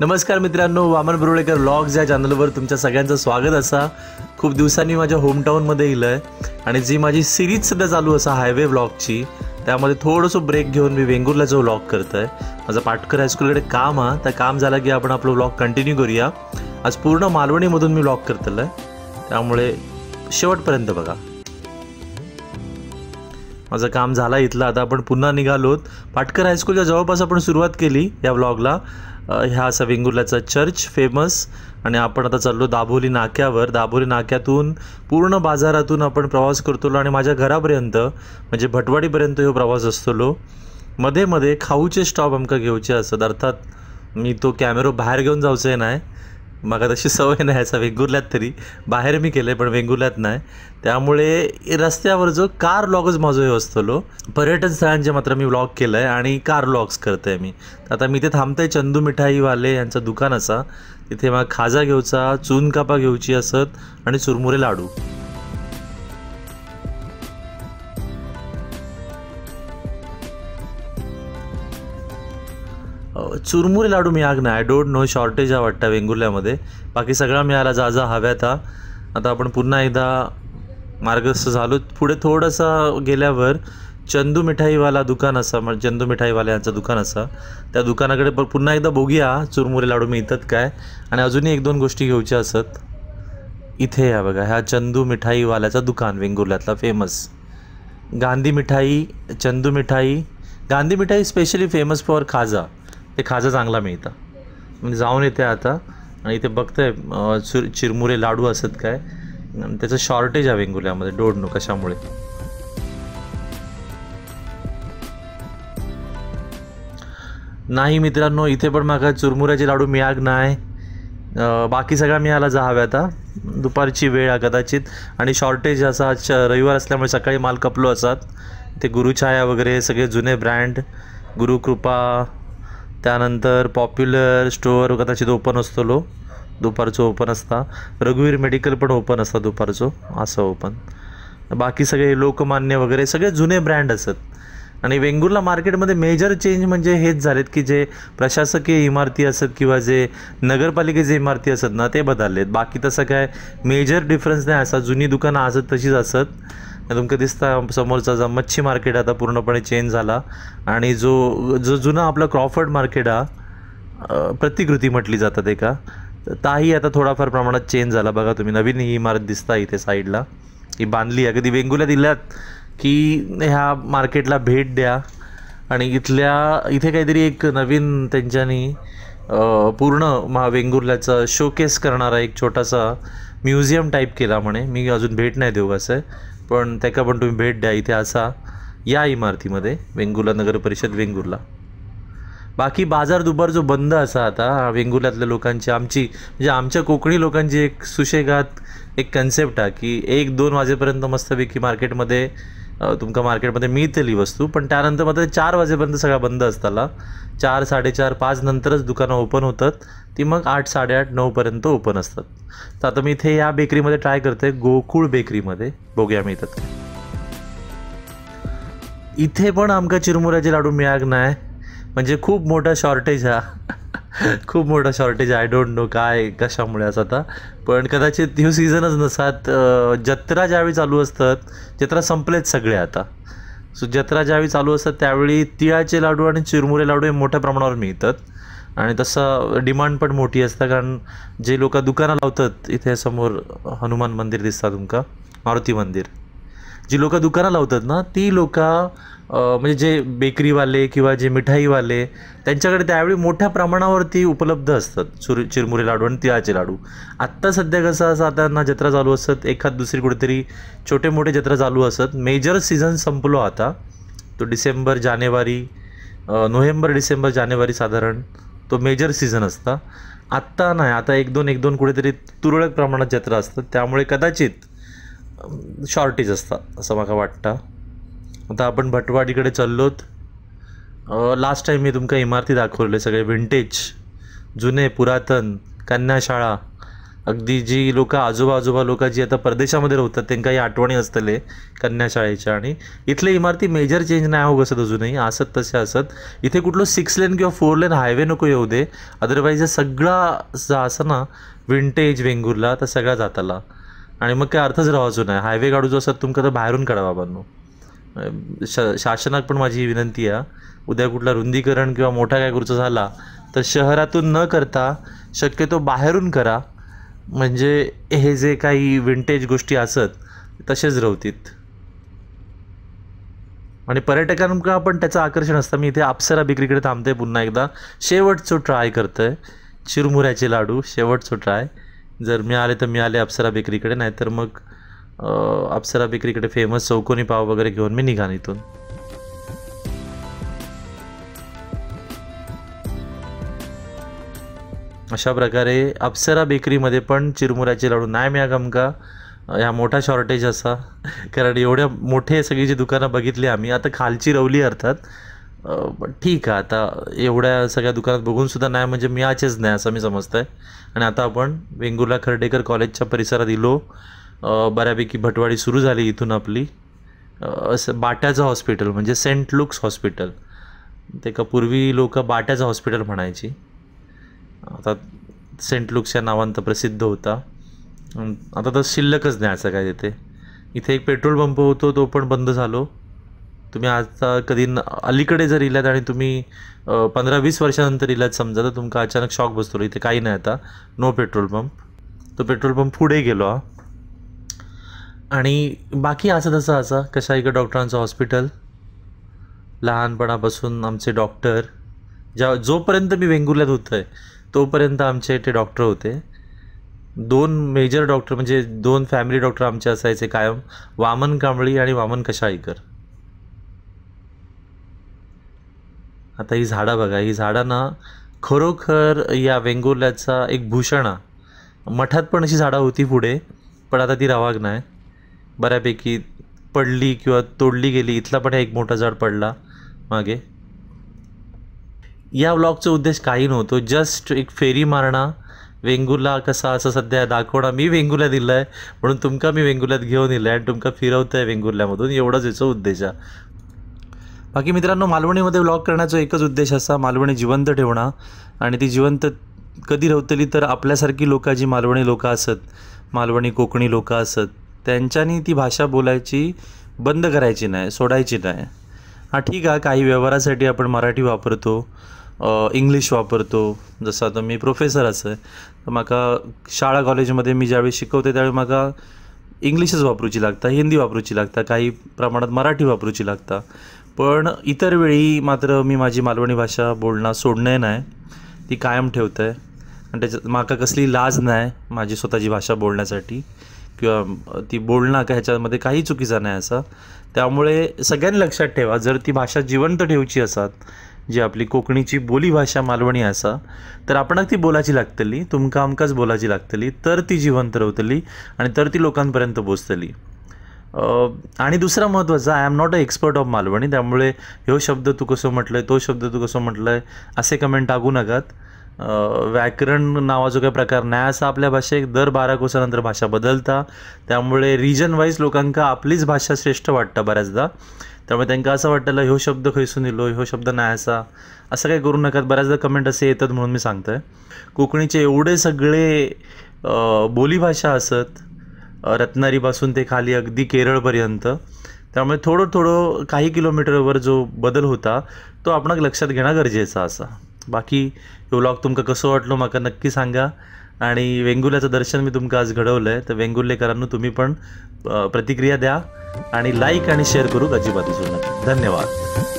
नमस्कार मित्रांनो वामन बरोडेकर ब्लॉग्स या चॅनलवर तुमच्या सगळ्यांचं स्वागत असा खूप दिवसांनी माझ्या होमटाऊनमध्ये येलं आहे आणि जी माझी सिरीज सध्या चालू असा हायवे ब्लॉगची त्यामध्ये थोडंसं ब्रेक घेऊन मी वेंगुर्ला जो व्लॉग करत आहे माझं पाटकर हायस्कूलकडे काम हा त्या काम झालं की आपण आपलं ब्लॉग कंटिन्यू करूया आज पूर्ण मालवणीमधून मी ब्लॉग करतलं आहे त्यामुळे शेवटपर्यंत बघा माझं काम झालं इथलं आता आपण पुन्हा निघालोत पाटकर हायस्कूलच्या जवळपास आपण सुरुवात केली या ब्लॉगला ह्या वेंगुर्ल्याचा चर्च फेमस आणि आपण आता चाललो दाभोली नाक्यावर दाभोली नाक्यातून पूर्ण बाजारातून आपण प्रवास करतो आणि माझ्या घरापर्यंत म्हणजे भटवाडीपर्यंत हा प्रवास असतो मध्ये मध्ये खाऊचे स्टॉप आमकां घेऊचे असतात अर्थात मी तो कॅमेरो बाहेर घेऊन जाऊचे नाही मग तशी सवय नाही असा वेंगुर्ल्यात तरी बाहेर मी केलं आहे पण वेंगुर्ल्यात नाही त्यामुळे रस्त्यावर जो कार लॉगच माझा हे असतो पर्यटन स्थळांचे मात्र मी व्लॉग केलं आहे आणि कार लॉग्स करतो आहे मी आता मी इथे थांबतं आहे चंदू मिठाईवाले यांचं दुकान असा तिथे मग खाजा घेऊचा चून कापा घेऊची असत आणि चुरमुरे लाडू चुरमुरी लाडू मिळाग ना आय डोंट नो शॉर्टेज आहे वाटतं वेंगुर्ल्यामध्ये बाकी सगळा मिळाला जा जा हव्यात हा आता आपण पुन्हा एकदा मार्गस्थ झालो पुढे थोडंसं गेल्यावर चंदू मिठाईवाला दुकान असा म्हणजे चंदू मिठाईवाला यांचं दुकान असा त्या दुकानाकडे पुन्हा एकदा बघूया चुरमुरे लाडू मिळतात काय आणि अजूनही एक दोन गोष्टी घेऊच्या असत इथे या बघा ह्या चंदू मिठाईवाल्याचं दुकान वेंगुर्ल्यातला फेमस गांधी मिठाई चंदू मिठाई गांधी मिठाई स्पेशली फेमस फॉर खाजा ते खाजा चांगला मिळतं म्हणजे जाऊन येते आता आणि इथे बघतंय चुर चिरमुरे लाडू असत काय त्याचं शॉर्टेज आहे वेंगुल्यामध्ये डोडणू कशामुळे नाही मित्रांनो इथे पण माझा चुरमुऱ्याचे लाडू मिळाग नाही बाकी सगळ्या मिळायला जा हव्या आता दुपारची वेळ आहे कदाचित आणि शॉर्टेज असा रविवार असल्यामुळे सकाळी माल कपलो असतात ते गुरुछाया वगैरे सगळे जुने ब्रँड गुरुकृपा त्यानंतर पॉप्युलर स्टोअर कदाचित ओपन असतो लो दुपारचं ओपन असता रघुवीर मेडिकल पण ओपन असतं दुपारचं असं ओपन बाकी सगळे लोकमान्य वगैरे सगळे जुने ब्रँड असत आणि वेंगुर्ला मार्केटमध्ये मेजर चेंज म्हणजे हेच झालेत की जे प्रशासकीय इमारती असत किंवा जे नगरपालिकेचे इमारती असत ना ते बदललेत बाकी तसं काय मेजर डिफरन्स नाही असा जुनी दुकानं असत तशीच असत तुमकां दिसता समोरचा जो मच्छी मार्केट आता पूर्णपणे चेंज झाला आणि जो जो जुना आपला क्रॉफर्ड मार्केट हा प्रतिकृती म्हटली जातात एका ताही आता थोडाफार प्रमाणात चेंज झाला बघा तुम्ही नवीन ही इमारत दिसता इथे साईडला ही बांधली आहे कधी वेंगुल्या दिल्यात की ह्या मार्केटला भेट द्या आणि इथल्या इथे काहीतरी एक नवीन त्यांच्यानी पूर्ण महा वेंगुर्ल्याचा शोकेस करणारा एक छोटासा म्युझियम टाईप केला म्हणे मी अजून भेट नाही देऊ असं आहे पण त्याका पण तुम्ही भेट द्या इथे असा या इमारतीमध्ये वेंगुर्ला नगर परिषद वेंगुर्ला बाकी बाजार दुपार जो बंद असा आता वेंगुर्ल्यातल्या लोकांची आमची म्हणजे आमच्या कोकणी लोकांची एक सुशेगात एक कन्सेप्ट आहे की एक दोन वाजेपर्यंत मस्तपैकी मार्केटमध्ये तुमका मार्केटमध्ये मिळतली वस्तू पण त्यानंतर मात्र चार वाजेपर्यंत सगळा बंद असताना चार साडेचार पाच नंतरच दुकानं ओपन होतात ती मग आठ साडेआठ नऊपर्यंत ओपन असतात तर आता मी इथे या बेकरीमध्ये ट्राय करते गोकुळ बेकरीमध्ये बघूया मिळतात इथे पण आमका चिरमुऱ्याचे लाडू मिळाग नाही म्हणजे खूप मोठा शॉर्टेज हा खूप मोठा शॉर्टेज आय डोंट नो काय कशामुळे असं आता पण कदाचित ह्यू सीझनच नसतात जत्रा ज्यावेळी चालू असतात जत्रा संपलेत सगळे आता सो जत्रा ज्यावेळी चालू असतात त्यावेळी तिळाचे लाडू आणि चिरमुरे लाडू हे मोठ्या प्रमाणावर मिळतात आणि तसं डिमांड पण मोठी असतं कारण जे लोक दुकानं लावतात इथे समोर हनुमान मंदिर दिसतं तुमका मारुती मंदिर जी लोकं दुकानं लावतात ना ती लोकं म्हणजे जे बेकरीवाले किंवा जे मिठाईवाले त्यांच्याकडे त्यावेळी मोठ्या प्रमाणावरती उपलब्ध असतात चुर चिरमुरे लाडू आणि तिळाचे लाडू आत्ता सध्या कसं असं ना जत्रा चालू असत एखाद दुसरी कुठेतरी छोटे मोठे जत्रा चालू असत मेजर सीझन संपलो आता तो डिसेंबर जानेवारी नोव्हेंबर डिसेंबर जानेवारी साधारण तो मेजर सीझन असता आत्ता नाही आता एक दोन एक दोन कुठेतरी तुरळक प्रमाणात जत्रा असतात त्यामुळे कदाचित शॉर्टेज असतात असं मला वाटतं आता आपण भटवाडीकडे चाललोत लास्ट टाईम मी तुमका इमारती दाखवले सगळे विंटेज जुने पुरातन कन्याशाळा अगदी जी लोकं आजूबाजूबा आजोबा लोकं जी आता परदेशामध्ये राहतात त्यांकाही आठवणी असतले कन्याशाळेच्या आणि इथले इमारती मेजर चेंज नाही होत असत अजूनही असत तसे असत इथे कुठलं सिक्स लेन किंवा फोर लेन हायवे नको येऊ दे अदरवाईज सगळा जा असं ना विंटेज वेंगुर्ला तर सगळा जाताला आणि मग काय अर्थच राहायचो नाही हायवे गाडू जो असत तुमकां तर बाहेरून काढा बाबांनो शासनाक पण माझी विनंती आहे उद्या कुठला रुंदीकरण किंवा मोठा काय करूचा झाला तर शहरातून न करता शक्यतो बाहेरून करा म्हणजे हे जे काही विंटेज गोष्टी असत तसेच रवतीत आणि पर्यटकांना पण त्याचं आकर्षण असतं मी इथे अप्सरा बिक्रीकडे थांबते पुन्हा एकदा शेवटचं ट्राय करतोय आहे चिरमुऱ्याचे लाडू शेवटचं ट्राय जर मी आले तर मी आले अप्सरा बेकरीकडे नाहीतर मग अप्सरा बेकरीकडे फेमस चौकोनी पाव वगैरे घेऊन मी निघा इथून अशा प्रकारे अप्सरा बेकरीमध्ये पण चिरमुऱ्याचे लाडू नाही मिळा गमका ह्या मोठा शॉर्टेज असा कारण एवढ्या मोठे सगळीची जी दुकानं बघितली आम्ही आता खालची रवली अर्थात ठीक आहे आता एवढ्या सगळ्या दुकानात बघूनसुद्धा नाही म्हणजे मी आचेच नाही असं मी समजतं आहे आणि आता आपण वेंगुर्ला खर्डेकर कॉलेजच्या परिसरात इलो बऱ्यापैकी भटवाडी सुरू झाली इथून आपली असं बाट्याचं हॉस्पिटल म्हणजे सेंट लुक्स हॉस्पिटल ते का पूर्वी लोक बाट्याचं हॉस्पिटल म्हणायची आता सेंट लुक्स या नावांत प्रसिद्ध होता आता तर शिल्लकच नाही असं काय तिथे इथे एक पेट्रोल पंप होतो तो पण बंद झालो तुम्ही आता कधी अलीकडे जर इलात आणि तुम्ही पंधरा वीस वर्षानंतर इलात समजा तर तुमका अचानक शॉक बसतो इथे काही नाही आता नो पेट्रोल पंप तो पेट्रोल पंप पुढे गेलो हा आणि बाकी असं तसं असा कशा इकडं डॉक्टरांचं हॉस्पिटल लहानपणापासून आमचे डॉक्टर ज्या जोपर्यंत मी वेंगुर्ल्यात होतं आहे तोपर्यंत आमचे ते डॉक्टर होते दोन मेजर डॉक्टर म्हणजे दोन फॅमिली डॉक्टर आमचे असायचे कायम वामन कांबळी आणि वामन कशाईकर आता ही झाडं बघा ही झाडं ना खरोखर या वेंगुर्ल्याचा एक भूषण आहे मठात पण अशी झाडं होती पुढे पण आता ती रवाग नाही बऱ्यापैकी पडली किंवा तोडली गेली इथला पण एक मोठा झाड पडला मागे या व्लॉगचा उद्देश काही नव्हतो जस्ट एक फेरी मारणा वेंगुला कसा असं सध्या दाखवणं मी वेंगुला दिला आहे म्हणून तुमका मी वेंगुल्यात घेऊन दिलं आहे आणि तुमका फिरवतं आहे वेंगुर्ल्यामधून एवढाच याचा उद्देश आहे बाकी मित्रांनो मालवणीमध्ये व्लॉग करण्याचा एकच उद्देश असा मालवणी जिवंत ठेवणं आणि ती जिवंत कधी रवतली तर आपल्यासारखी लोकं जी मालवणी लोकं असत मालवणी कोकणी लोकं असत त्यांच्यानी ती भाषा बोलायची बंद करायची नाही सोडायची नाही हां ठीक आहे काही व्यवहारासाठी आपण मराठी वापरतो इंग्लिश वापरतो जसं आता मी प्रोफेसर असं तर म्हाका शाळा कॉलेजमध्ये मी ज्यावेळी शिकवते त्यावेळी मला इंग्लिशच वापरूची लागता हिंदी वापरूची लागता काही प्रमाणात मराठी वापरूची लागता पण इतर वेळी मात्र मी माझी मालवणी भाषा बोलणं सोडणं नाही ती कायम ठेवतं आहे आणि त्याच्यात माका कसली लाज नाही माझी स्वतःची भाषा बोलण्यासाठी किंवा ती बोलणं का ह्याच्यामध्ये काही चुकीचा नाही असा त्यामुळे सगळ्यांनी लक्षात ठेवा जर ती भाषा जिवंत ठेवची असतात जी आपली कोकणीची बोली मालवणी असा तर आपण ती बोलाची लागतली तुमकां आमकांच बोलाची लागतली तर ती जिवंत रवतली आणि तर ती लोकांपर्यंत पोचतली आणि दुसरा महत्त्वाचा I am not a expert of Malvani त्यामुळे ह्यो शब्द तू कसं म्हटलं तो शब्द तू कसं म्हटलं आहे असे कमेंट टाकू नकात व्याकरण नावाचा काही प्रकार नाही असा आपल्या भाषेक दर बारा कोसानंतर भाषा बदलता त्यामुळे रिजन वाईज लोकांना आपलीच भाषा श्रेष्ठ वाटता बऱ्याचदा त्यामुळे त्यांना असं वाटलं ह्यो शब्द खैसून येलो ह्यो शब्द नाही असा असं काही करू नका बऱ्याचदा कमेंट असे येतात म्हणून मी सांगतो आहे कोकणीचे एवढे सगळे बोलीभाषा असत रत्नारीपासून ते खाली अगदी केरळपर्यंत त्यामुळे थोडं थोडं काही किलोमीटरवर जो बदल होता तो आपणाक लक्षात घेणं गरजेचं असा बाकी हे ब्लॉग तुमकां कसो वाटलो म्हाका नक्की सांगा आणि वेंगुल्याचं दर्शन मी तुमका आज घडवलं आहे तर वेंगुर्लेकरांनो तुम्ही पण प्रतिक्रिया द्या आणि लाईक आणि शेअर करू अजिबात दिसू नका धन्यवाद